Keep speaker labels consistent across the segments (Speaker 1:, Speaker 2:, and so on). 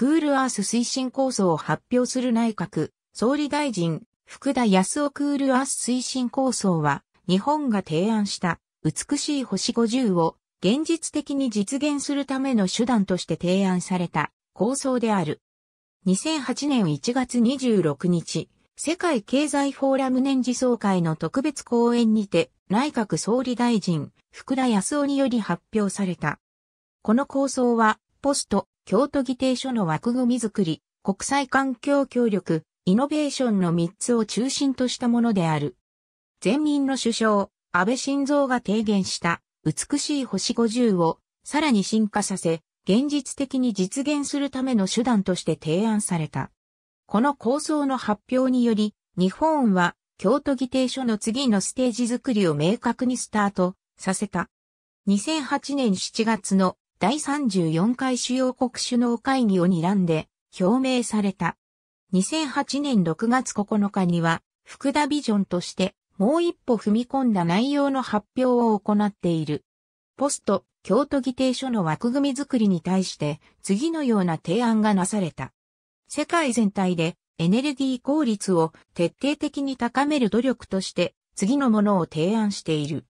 Speaker 1: クールアース推進構想を発表する内閣、総理大臣、福田康夫クールアース推進構想は、日本が提案した美しい星50を現実的に実現するための手段として提案された構想である。2008年1月26日、世界経済フォーラム年次総会の特別講演にて、内閣総理大臣、福田康夫により発表された。この構想は、ポスト、京都議定書の枠組みづくり、国際環境協力、イノベーションの3つを中心としたものである。全民の首相、安倍晋三が提言した美しい星50をさらに進化させ、現実的に実現するための手段として提案された。この構想の発表により、日本は京都議定書の次のステージ作りを明確にスタートさせた。2008年7月の第34回主要国首脳会議を睨んで表明された。2008年6月9日には、福田ビジョンとしてもう一歩踏み込んだ内容の発表を行っている。ポスト、京都議定書の枠組みづくりに対して次のような提案がなされた。世界全体でエネルギー効率を徹底的に高める努力として次のものを提案している。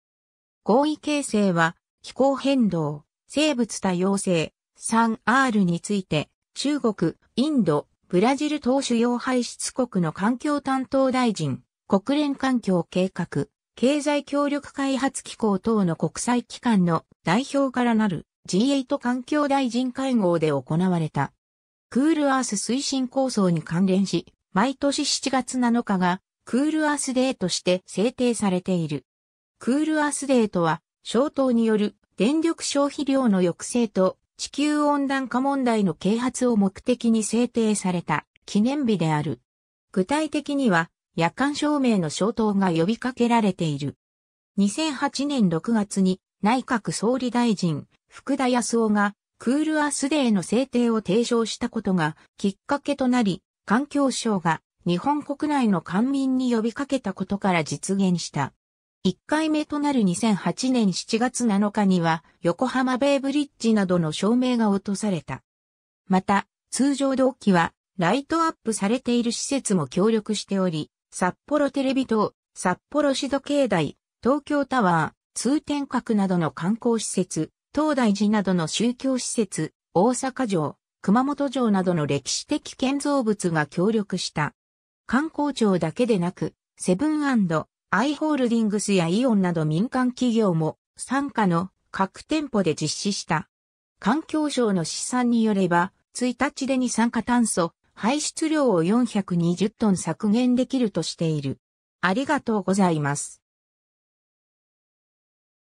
Speaker 1: 合意形成は気候変動、生物多様性 3R について、中国、インド、ブラジル等主要排出国の環境担当大臣、国連環境計画、経済協力開発機構等の国際機関の代表からなる G8 環境大臣会合で行われた。クールアース推進構想に関連し、毎年7月7日がクールアースデーとして制定されている。クールアースデーとは、消灯による電力消費量の抑制と地球温暖化問題の啓発を目的に制定された記念日である。具体的には夜間照明の消灯が呼びかけられている。2008年6月に内閣総理大臣福田康夫がクールアスデーの制定を提唱したことがきっかけとなり、環境省が日本国内の官民に呼びかけたことから実現した。1回目となる2008年7月7日には横浜ベイブリッジなどの照明が落とされた。また、通常同期はライトアップされている施設も協力しており、札幌テレビ塔、札幌市時計台、東京タワー、通天閣などの観光施設、東大寺などの宗教施設、大阪城、熊本城などの歴史的建造物が協力した。観光庁だけでなく、セブンアイホールディングスやイオンなど民間企業も傘下の各店舗で実施した。環境省の試算によれば、1日で二酸化炭素排出量を420トン削減できるとしている。ありがとうございます。